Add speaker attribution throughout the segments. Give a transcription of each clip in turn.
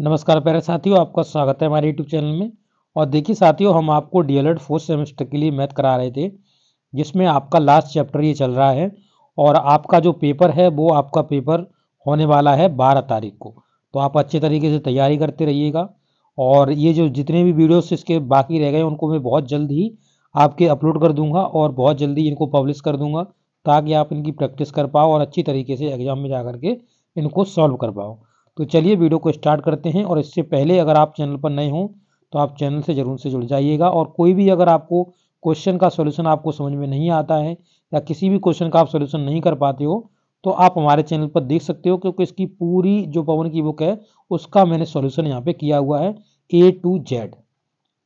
Speaker 1: नमस्कार प्यारे साथियों आपका स्वागत है हमारे यूट्यूब चैनल में और देखिए साथियों हम आपको डी एल फोर्थ सेमेस्टर के लिए मैथ करा रहे थे जिसमें आपका लास्ट चैप्टर ये चल रहा है और आपका जो पेपर है वो आपका पेपर होने वाला है बारह तारीख को तो आप अच्छे तरीके से तैयारी करते रहिएगा और ये जो जितने भी वीडियोस इसके बाकी रह गए उनको मैं बहुत जल्द ही आपके अपलोड कर दूंगा और बहुत जल्दी इनको पब्लिश कर दूंगा ताकि आप इनकी प्रैक्टिस कर पाओ और अच्छी तरीके से एग्ज़ाम में जा के इनको सॉल्व कर पाओ तो चलिए वीडियो को स्टार्ट करते हैं और इससे पहले अगर आप चैनल पर नए हों तो आप चैनल से ज़रूर से जुड़ जाइएगा और कोई भी अगर आपको क्वेश्चन का सोल्यूशन आपको समझ में नहीं आता है या किसी भी क्वेश्चन का आप सोल्यूशन नहीं कर पाते हो तो आप हमारे चैनल पर देख सकते हो क्योंकि इसकी पूरी जो पवन की बुक है उसका मैंने सोल्यूशन यहाँ पे किया हुआ है ए टू जेड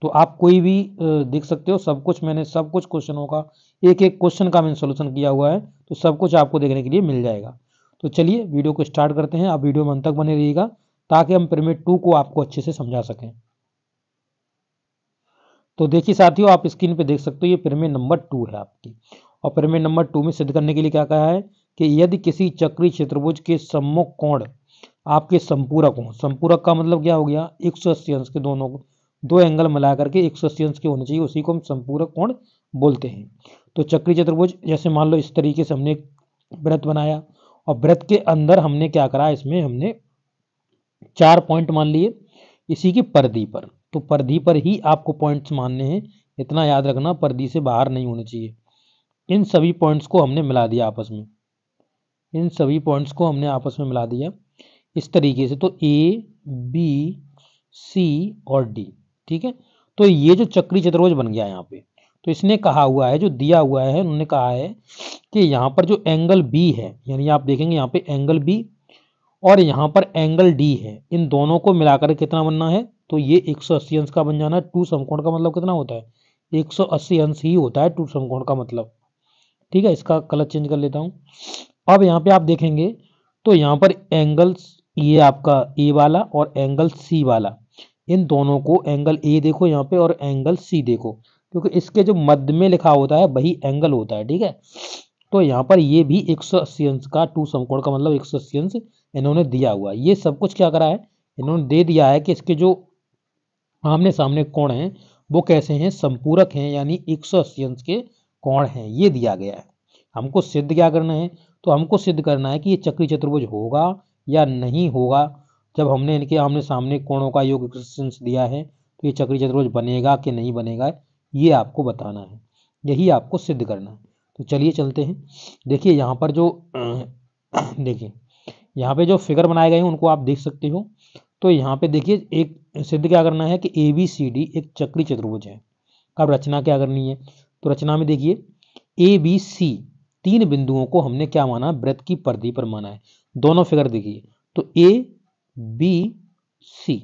Speaker 1: तो आप कोई भी देख सकते हो सब कुछ मैंने सब कुछ क्वेश्चनों का एक एक क्वेश्चन का मैंने सोल्यूशन किया हुआ है तो सब कुछ आपको देखने के लिए मिल जाएगा तो चलिए वीडियो को स्टार्ट करते हैं आप वीडियो में अंत तक बने रहिएगा ताकि हम पिरामिड टू को आपको अच्छे से समझा सकें तो देखिए साथियों आप स्क्रीन पे देख सकते हो ये पिरामिड नंबर टू है आपकी और पिरामिड नंबर टू में सिद्ध करने के लिए क्या कहा है कि यदि किसी चक्री क्षेत्रभुज के सम्मुख कोण आपके संपूरक हों संपूरक का मतलब क्या हो गया एक सौ अस्सी अंश के दोनों को दो एंगल मिला करके एक सौ अस्सी अंश के होने चाहिए उसी को हम संपूरक कोण बोलते हैं तो चक्री चतुर्भुज जैसे मान लो इस तरीके से हमने व्रत बनाया और व्रत के अंदर हमने क्या करा इसमें हमने चार पॉइंट मान लिए इसी की परदी पर तो परदी पर ही आपको पॉइंट्स मानने हैं इतना याद रखना परदी से बाहर नहीं होने चाहिए इन सभी पॉइंट्स को हमने मिला दिया आपस में इन सभी पॉइंट्स को हमने आपस में मिला दिया इस तरीके से तो ए बी सी और डी ठीक है तो ये जो चक्री चतुर्भुज बन गया यहाँ पे तो इसने कहा हुआ है जो दिया हुआ है उन्होंने कहा है कि यहाँ पर जो एंगल बी है यानी आप देखेंगे यहाँ पे एंगल बी और यहाँ पर एंगल डी है इन दोनों को मिलाकर कितना बनना है तो ये 180 अंश का बन जाना है टू समकोण का मतलब कितना होता है 180 अंश ही होता है टू समकोण का मतलब ठीक है इसका कलर चेंज कर लेता हूँ अब यहाँ पे आप देखेंगे तो यहाँ पर एंगल ये आपका ए वाला और एंगल सी वाला इन दोनों को एंगल ए देखो यहाँ पे और एंगल सी देखो क्योंकि इसके जो मध्य में लिखा होता है वही एंगल होता है ठीक है तो यहाँ पर ये भी एक सौ अस्सी अंश का टू समकोण का मतलब एक सौ अस्सी अंश इन्होंने दिया हुआ ये सब कुछ क्या करा है इन्होंने दे दिया है कि इसके जो आमने सामने कोण हैं वो कैसे हैं संपूरक हैं यानी एक सौ अस्सी अंश के कोण हैं ये दिया गया है हमको सिद्ध क्या करना है तो हमको सिद्ध करना है कि ये चक्री चतुर्भुज होगा या नहीं होगा जब हमने इनके आमने सामने कोणों का योग दिया है तो ये चक्री चतुर्भुज बनेगा कि नहीं बनेगा ये आपको बताना है यही आपको सिद्ध करना है तो चलिए चलते हैं देखिए यहाँ पर जो देखिए यहाँ पे जो फिगर बनाए गए हैं उनको आप देख सकते हो तो यहाँ पे देखिए एक सिद्ध क्या करना है कि ए बी सी डी एक चक्री चतुर्भुज है अब रचना क्या करनी है तो रचना में देखिए ए बी सी तीन बिंदुओं को हमने क्या माना व्रत की पर्दी पर माना है दोनों फिगर देखिए तो ए बी सी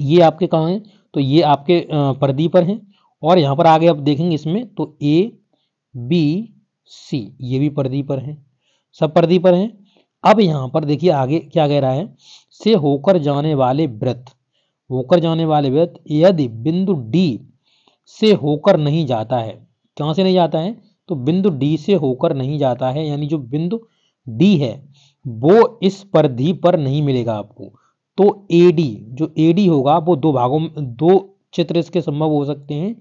Speaker 1: ये आपके कहाँ हैं तो ये आपके परदी पर हैं और यहाँ पर आगे आप देखेंगे इसमें तो ए बी सी ये भी परदी पर है सब परदी पर है अब यहाँ पर देखिए आगे क्या कह रहा है से होकर जाने वाले व्रत होकर जाने वाले व्रत यदि बिंदु डी से होकर नहीं जाता है कहाँ से नहीं जाता है तो बिंदु डी से होकर नहीं जाता है यानी जो बिंदु डी है वो इस परिधि पर नहीं मिलेगा आपको तो ए डी जो ए डी होगा वो दो भागों में दो चित्र इसके संभव हो सकते हैं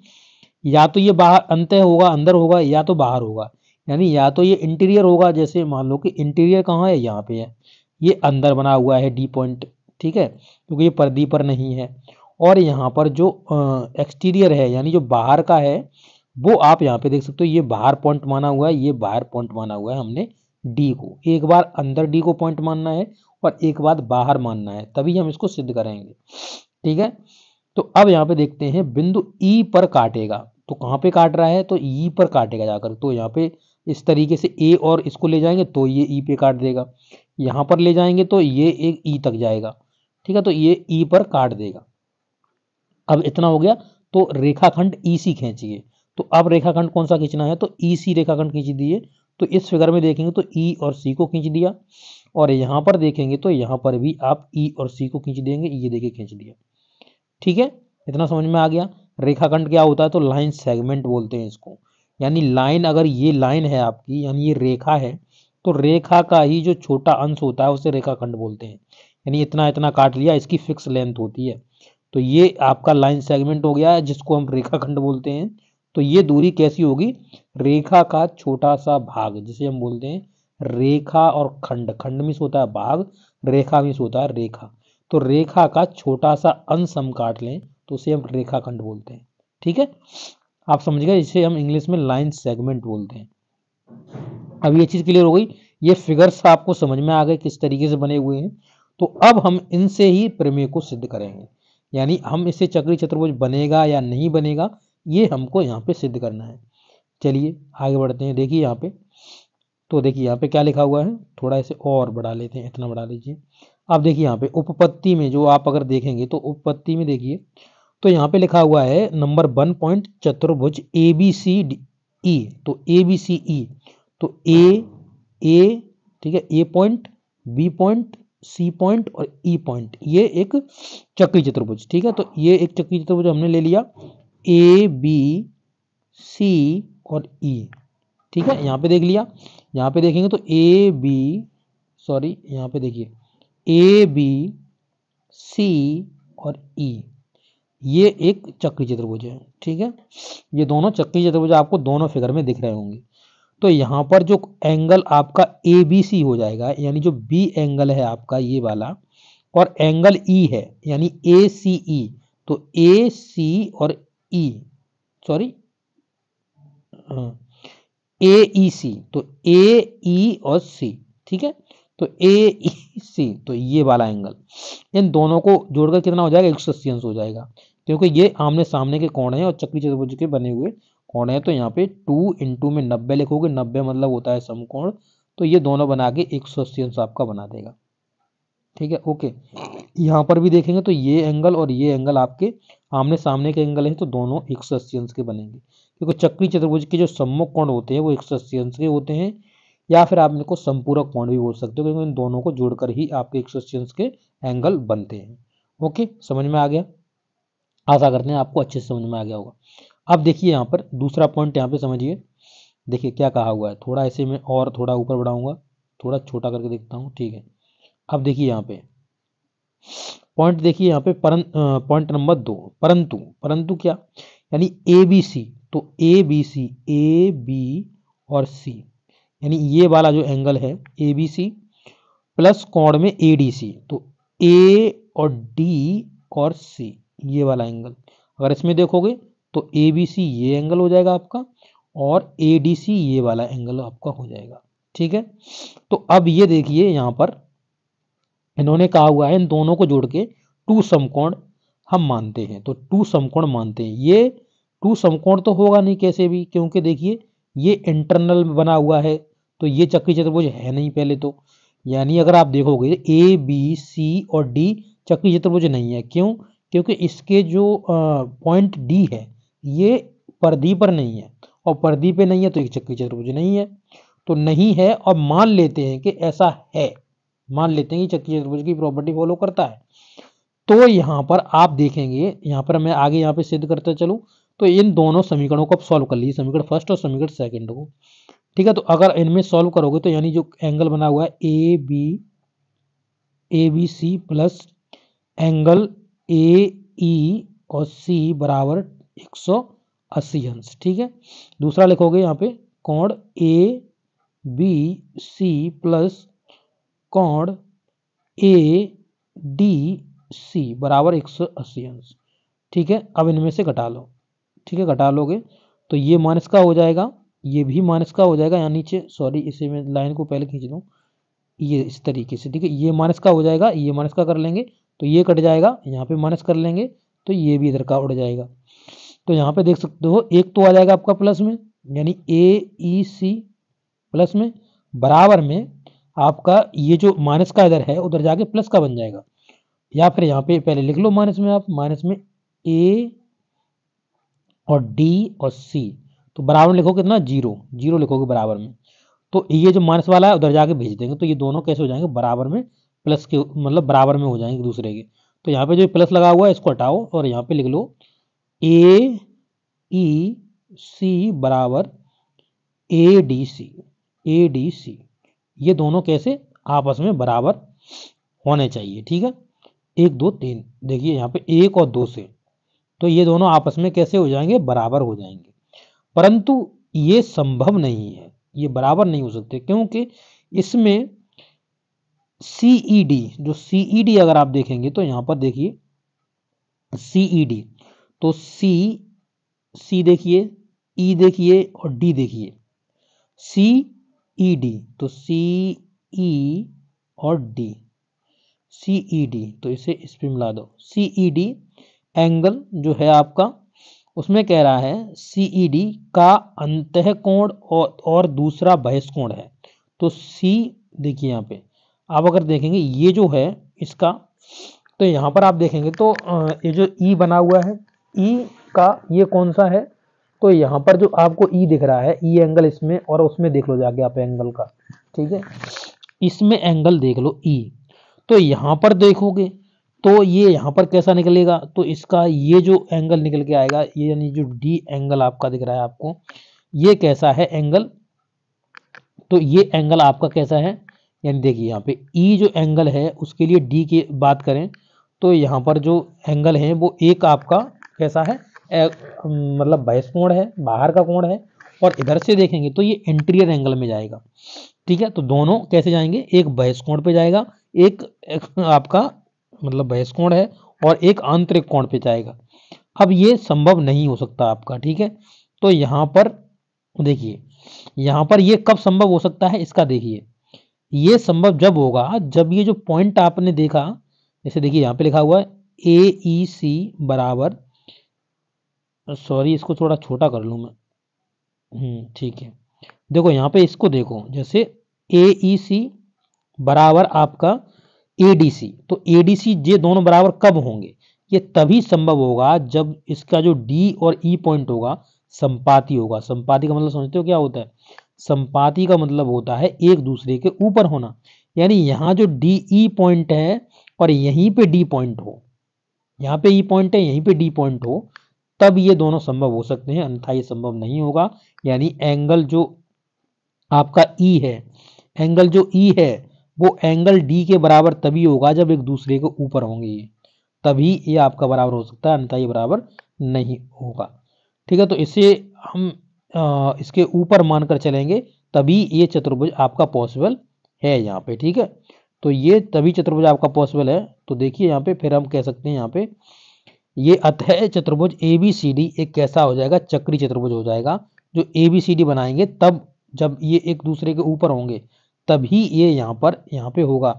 Speaker 1: या तो ये बाहर अंत होगा अंदर होगा या तो बाहर होगा यानी या तो ये इंटीरियर होगा जैसे मान लो कि इंटीरियर कहाँ है यहाँ पे है ये अंदर बना हुआ है डी पॉइंट ठीक है क्योंकि ये पर्दी पर नहीं है और यहाँ पर जो एक्सटीरियर है यानी जो बाहर का है वो आप यहाँ पे देख सकते हो ये बाहर पॉइंट माना हुआ है ये बाहर पॉइंट माना हुआ है हमने डी को एक बार अंदर डी को पॉइंट मानना है और एक बार बाहर मानना है तभी हम इसको सिद्ध करेंगे ठीक है तो अब यहाँ पे देखते हैं बिंदु ई e पर काटेगा तो कहाँ पे काट रहा है तो ई e पर काटेगा जाकर तो यहाँ पे इस तरीके से ए और इसको ले जाएंगे तो ये ई e पे काट देगा यहाँ पर ले जाएंगे तो ये एक ई तक जाएगा ठीक है तो ये ई पर काट देगा अब इतना हो गया तो रेखाखंड ई सी खींचिए तो अब रेखाखंड कौन सा खींचना है तो ई सी रेखाखंड खींच दिए तो इस फिगर में देखेंगे तो ई और सी को खींच दिया और यहाँ पर देखेंगे तो यहाँ पर भी आप ई और सी को खींच देंगे ये देखिए खींच दिया ठीक है इतना समझ में आ गया रेखाखंड क्या होता है तो लाइन सेगमेंट बोलते हैं इसको यानी लाइन अगर ये लाइन है आपकी यानी ये रेखा है तो रेखा का ही जो छोटा अंश होता है उसे रेखाखंड बोलते हैं यानी इतना इतना काट लिया इसकी फिक्स लेंथ होती है तो ये आपका लाइन सेगमेंट हो गया है जिसको हम रेखाखंड बोलते हैं तो ये दूरी कैसी होगी रेखा का छोटा सा भाग जिसे हम बोलते हैं रेखा और खंड खंड मीस होता है भाग रेखा मीस होता है रेखा तो रेखा का छोटा सा अंश हम काट लें तो उसे हम रेखाखंड बोलते हैं ठीक है आप समझ गए इसे हम इंग्लिश में लाइन सेगमेंट बोलते हैं अब ये चीज़ क्लियर हो गई ये फिगर्स आपको समझ में आ गए किस तरीके से बने हुए हैं तो अब हम इनसे ही प्रमेय को सिद्ध करेंगे यानी हम इसे चक्री चतुर्भुज बनेगा या नहीं बनेगा ये हमको यहाँ पे सिद्ध करना है चलिए आगे बढ़ते हैं देखिए यहाँ पे तो देखिए यहाँ पे क्या लिखा हुआ है थोड़ा इसे और बढ़ा लेते हैं इतना बढ़ा लीजिए अब देखिए यहाँ पे उपपत्ति में जो आप अगर देखेंगे तो उपपत्ति में देखिए तो यहाँ पे लिखा हुआ है नंबर वन पॉइंट चतुर्भुज ए बी सी डी ई तो ए बी सी ई तो ए ए ठीक है A point B point C point और ई e पॉइंट ये एक चक्री चतुर्भुज ठीक है तो ये एक चक्री चतुर्भुज हमने ले लिया ए बी सी और ई e. ठीक है यहाँ पे देख लिया यहाँ पे देखेंगे तो ए बी सॉरी यहाँ पे देखिए ए बी सी और ई e. ये एक चक्री चतुर्भुज है ठीक है ये दोनों चक्री चतुर्भुज आपको दोनों फिगर में दिख रहे होंगे तो यहाँ पर जो एंगल आपका ए बी सी हो जाएगा यानी जो बी एंगल है आपका ये वाला और एंगल ई e है यानी ए सी ई तो ए सी और ई e, सॉरी ए ई सी तो ए ई e और सी ठीक है तो ए ई सी तो ये वाला एंगल इन दोनों को जोड़कर कितना हो जाएगा एक सौ अस्सी अंश हो जाएगा क्योंकि ये आमने सामने के कोण है और चक्री चतुर्भुज के बने हुए कोण है तो यहाँ पे टू इंटू में नब्बे लिखोगे नब्बे मतलब होता है समकोण तो ये दोनों बना के एक सौ अस्सी अंश आपका बना देगा ठीक है ओके यहाँ पर भी देखेंगे तो ये एंगल और ये एंगल आपके आमने सामने के एंगल हैं तो दोनों एक सौ अस्सी अंश के बनेंगे क्योंकि चक्री चतुर्भुज के जो सम्मुख कोण होते हैं वो एक के होते हैं या फिर आप इनको संपूरक कोण भी बोल सकते हो क्योंकि इन दोनों को जोड़कर ही आपके एक के एंगल बनते हैं ओके समझ में आ गया आशा करते हैं आपको अच्छे से समझ में आ गया होगा अब देखिए यहाँ पर दूसरा पॉइंट यहाँ पे समझिए देखिए क्या कहा हुआ है थोड़ा ऐसे में और थोड़ा ऊपर बढ़ाऊंगा थोड़ा छोटा करके देखता हूँ ठीक है अब देखिए यहाँ पे पॉइंट देखिए यहाँ पे परंतु पॉइंट नंबर दो परंतु परंतु क्या यानी ए बी सी तो ए बी सी ए बी और सी यानी ये वाला जो एंगल है ए बी सी प्लस कोण में ए डी सी तो ए और डी और सी ये वाला एंगल अगर इसमें देखोगे तो ए बी सी ये एंगल हो जाएगा आपका और ए डी सी ये वाला एंगल आपका हो जाएगा ठीक है तो अब ये देखिए यहाँ पर इन्होंने कहा हुआ है इन दोनों को जोड़ के टू समकोण हम मानते हैं तो टू समकोण मानते हैं ये टू समकोण तो होगा नहीं कैसे भी क्योंकि देखिए ये इंटरनल बना हुआ है तो ये चक्री चतुर्भुज है नहीं पहले तो यानी अगर आप देखोगे ए बी सी और डी चक्री चतुर्भुज नहीं है क्यों क्योंकि इसके जो पॉइंट डी है ये परदी पर नहीं है और परदी पे नहीं है तो एक चक्री चतुर्भुज नहीं है तो नहीं है और मान लेते हैं कि ऐसा है मान लेते हैं कि चक्की चतुर्भुज की प्रॉपर्टी फॉलो करता है तो यहाँ पर आप देखेंगे यहाँ पर मैं आगे यहाँ पे सिद्ध करता चलूँ तो इन दोनों समीकरणों को आप सॉल्व कर लीजिए समीकरण फर्स्ट और समीकरण सेकंड को ठीक है तो अगर इनमें सॉल्व करोगे तो यानी जो एंगल बना हुआ है A B A B C plus angle A E और सी बराबर एक सौ अस्सी अंश ठीक है दूसरा लिखोगे यहाँ पे कोण ए बी सी प्लस कोण ए डी सी बराबर एक सौ अस्सी अंश ठीक है अब इनमें से घटा लो ठीक है घटा लोगे तो ये माइनस का हो जाएगा ये भी माइनस का हो जाएगा यहाँ नीचे सॉरी इसे मैं लाइन को पहले खींच दूँ ये इस तरीके से ठीक है ये माइनस का हो जाएगा ये माइनस का कर लेंगे तो ये कट जाएगा यहाँ पे माइनस कर लेंगे तो ये भी इधर का उड़ जाएगा तो यहाँ पे देख सकते हो एक तो आ जाएगा आपका प्लस में यानी ए ई सी प्लस में बराबर में आपका ये जो माइनस का इधर है उधर जाके प्लस का बन जाएगा या फिर यहाँ पे पहले लिख लो माइनस में आप माइनस में ए और डी और सी तो बराबर लिखो कितना जीरो जीरो लिखोगे बराबर में तो ये जो माइनस वाला है उधर जाके भेज देंगे तो ये दोनों कैसे हो जाएंगे बराबर में प्लस के मतलब बराबर में हो जाएंगे दूसरे के तो यहाँ पे जो प्लस लगा हुआ है इसको हटाओ और यहाँ पे लिख लो ए ई सी बराबर A D C A D C ये दोनों कैसे आपस में बराबर होने चाहिए ठीक है एक दो तीन देखिए यहाँ पे एक और दो से तो ये दोनों आपस में कैसे हो जाएंगे बराबर हो जाएंगे परंतु ये संभव नहीं है ये बराबर नहीं हो सकते क्योंकि इसमें सीईडी e जो सीईडी e अगर आप देखेंगे तो यहां पर देखिए सीईडी e तो सी सी देखिए ई देखिए और डी देखिए सी ई डी तो सी ई और डी सी ई डी तो इसे स्प्रिम ला दो सीई डी एंगल जो है आपका उसमें कह रहा है सीईडी e का अंत कोण और, और दूसरा बहस कोण है तो सी देखिए यहाँ पे आप अगर देखेंगे ये जो है इसका तो यहाँ पर आप देखेंगे तो ये जो ई e बना हुआ है ई e का ये कौन सा है तो यहाँ पर जो आपको ई दिख रहा है ई एंगल इसमें और उसमें देख लो जाके आप एंगल का ठीक है इसमें एंगल देख लो ई तो यहाँ पर देखोगे तो ये यहाँ पर कैसा निकलेगा तो इसका ये जो एंगल निकल के आएगा ये यानी जो डी एंगल आपका दिख रहा है आपको ये कैसा है एंगल तो ये एंगल आपका कैसा है यानी देखिए यहाँ पे ई e जो एंगल है उसके लिए डी की बात करें तो यहाँ पर जो एंगल है वो एक आपका कैसा है मतलब बहस कोण है बाहर का कोण है और इधर से देखेंगे तो ये इंटीरियर एंगल में जाएगा ठीक है तो दोनों कैसे जाएंगे एक बहस कोण पे जाएगा एक, एक आपका मतलब बहस कोण है और एक आंतरिक कोण पे जाएगा अब ये संभव नहीं हो सकता आपका ठीक है तो यहाँ पर देखिए यहाँ पर ये कब संभव हो सकता है इसका देखिए ये संभव जब होगा जब ये जो पॉइंट आपने देखा जैसे देखिए यहाँ पे लिखा हुआ है ए सी e, बराबर सॉरी इसको थोड़ा छोटा कर लू मैं हम्म, ठीक है देखो यहाँ पे इसको देखो जैसे ए सी e, बराबर आपका एडीसी तो एडीसी ये दोनों बराबर कब होंगे ये तभी संभव होगा जब इसका जो डी और ई e पॉइंट होगा संपाति होगा संपाति का मतलब समझते हो क्या होता है संपाति का मतलब होता है एक दूसरे के ऊपर होना यानी यहाँ जो डी ई e पॉइंट है और यहीं पे डी पॉइंट हो यहाँ पे ई e पॉइंट है यहीं पे डी पॉइंट हो तब ये दोनों संभव हो सकते हैं अन्यथा ये संभव नहीं होगा यानी एंगल जो आपका ई e है एंगल जो ई e है वो एंगल डी के बराबर तभी होगा जब एक दूसरे के ऊपर होंगे ये तभी ये आपका बराबर हो सकता है अन्यथा ये बराबर नहीं होगा ठीक है तो इसे हम आ, इसके ऊपर मानकर चलेंगे तभी ये चतुर्भुज आपका पॉसिबल है यहाँ पे ठीक है तो ये तभी चतुर्भुज आपका पॉसिबल है तो देखिए यहाँ पे फिर हम कह सकते हैं यहाँ पे ये अतः चतुर्भुज ए बी सी डी एक कैसा हो जाएगा चक्री चतुर्भुज हो जाएगा जो ए बी सी डी बनाएंगे तब जब ये एक दूसरे के ऊपर होंगे तभी ये यहाँ पर यहाँ पे होगा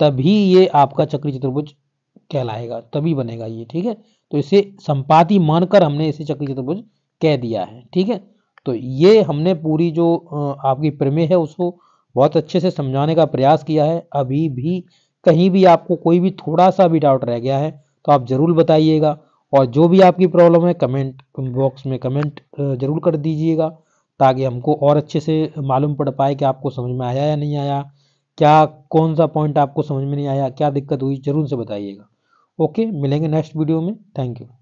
Speaker 1: तभी ये आपका चक्री चतुर्भुज कहलाएगा तभी बनेगा ये ठीक है तो इसे संपाति मानकर हमने इसे चक्री चतुर्भुज कह दिया है ठीक है तो ये हमने पूरी जो आपकी प्रमेय है उसको बहुत अच्छे से समझाने का प्रयास किया है अभी भी कहीं भी आपको कोई भी थोड़ा सा भी डाउट रह गया है तो आप ज़रूर बताइएगा और जो भी आपकी प्रॉब्लम है कमेंट बॉक्स में कमेंट ज़रूर कर दीजिएगा ताकि हमको और अच्छे से मालूम पड़ पाए कि आपको समझ में आया या नहीं आया क्या कौन सा पॉइंट आपको समझ में नहीं आया क्या दिक्कत हुई ज़रूर से बताइएगा ओके मिलेंगे नेक्स्ट वीडियो में थैंक यू